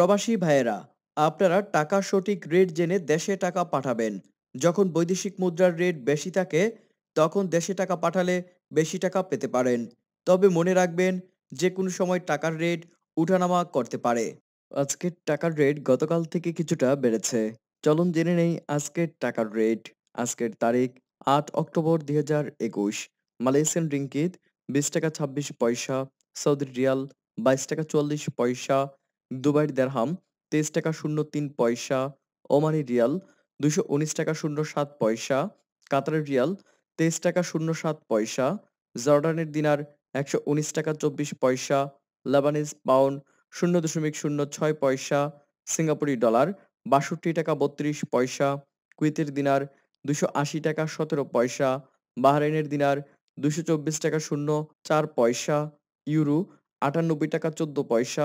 প্রবাসী ভাইয়েরা আপনারা টাকা সঠিক রেট জেনে দেশে টাকা পাঠাবেন যখন বৈদেশিক মুদ্রার রেট বেশি থাকে তখন দেশে টাকা পাঠালে বেশি টাকা পেতে পারেন তবে মনে রাখবেন যে কোনো সময় টাকার রেট উঠানামা করতে পারে আজকের টাকার রেট গতকাল থেকে কিছুটা বেড়েছে চলুন জেনে নেই আজকের টাকার রেট আজকের তারিখ আট অক্টোবর দুই হাজার একুশ মালয়েশিয়ান রিঙ্কিত বিশ টাকা ছাব্বিশ পয়সা সৌদি রিয়াল বাইশ টাকা চুয়াল্লিশ পয়সা দুবাইয়ের দেড়হাম তেইশ টাকা শূন্য তিন পয়সা ওমানি রিয়াল দুশো উনিশ টাকা শূন্য সাত পয়সা কাতারের রিয়াল তেইশ টাকা শূন্য সাত পয়সা জর্ডানের দিনার একশো উনিশ টাকা চব্বিশ পয়সা লেবানিজ পাউন্ড শূন্য দশমিক শূন্য ছয় পয়সা সিঙ্গাপুরি ডলার বাষট্টি টাকা বত্রিশ পয়সা কুয়েতের দিনার দুশো আশি টাকা সতেরো পয়সা বাহরাইনের দিনার দুশো চব্বিশ টাকা শূন্য চার পয়সা ইউরো আটানব্বই টাকা চোদ্দ পয়সা